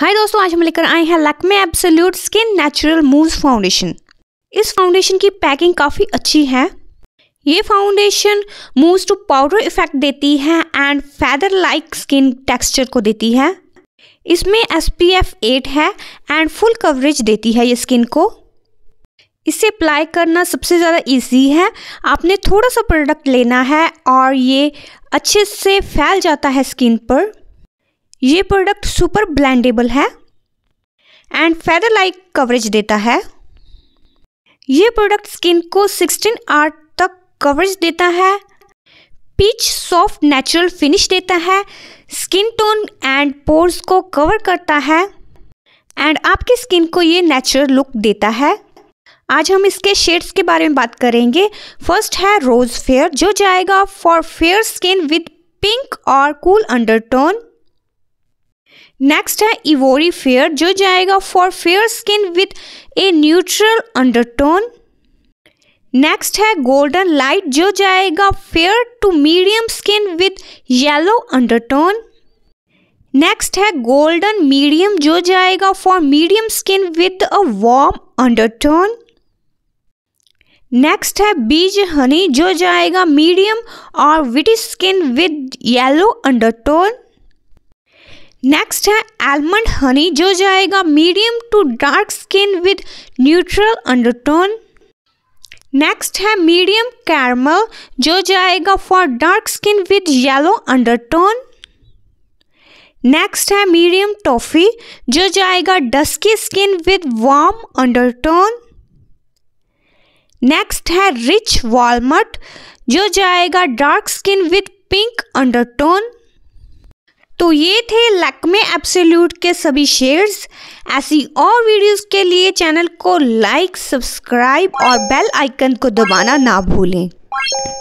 हाय दोस्तों आज हम लेकर आए हैं Lakme absolute skin natural mousse foundation इस फाउंडेशन की पैकिंग काफ़ी अच्छी है ये foundation mousse to powder effect देती है and feather like skin texture को देती है इसमें एस पी एफ एट है एंड फुल कवरेज देती है ये स्किन को इसे अप्लाई करना सबसे ज़्यादा इजी है आपने थोड़ा सा प्रोडक्ट लेना है और ये अच्छे से फैल जाता है स्किन पर ये प्रोडक्ट सुपर ब्लेंडेबल है एंड फेदर लाइक कवरेज देता है ये प्रोडक्ट स्किन को 16 आर तक कवरेज देता है पीच सॉफ्ट नेचुरल फिनिश देता है स्किन टोन एंड पोर्स को कवर करता है एंड आपकी स्किन को ये नेचुरल लुक देता है आज हम इसके शेड्स के बारे में बात करेंगे फर्स्ट है रोज़ फेयर जो जाएगा for fair skin with pink और कूल अंडरटोन नेक्स्ट है इवोरी फेयर जो जाएगा for fair skin with a neutral undertone next है गोल्डन लाइट जो जाएगा fair to medium skin with yellow undertone next है गोल्डन मीडियम जो जाएगा for medium skin with a warm undertone next है बीज हनी जो जाएगा मीडियम और wheaty skin with yellow undertone next है आलमंड हनी जो जाएगा medium to dark skin with neutral undertone next है मीडियम कैरमल जो जाएगा for dark skin with yellow undertone next है मीडियम टॉफ़ी जो जाएगा dusky skin with warm undertone next है रिच वॉलमट जो जाएगा dark skin with pink undertone ये थे लक्मे एब्सोल्यूट के सभी शेयर्स ऐसी और वीडियोस के लिए चैनल को लाइक सब्सक्राइब और बेल आइकन को दबाना ना भूलें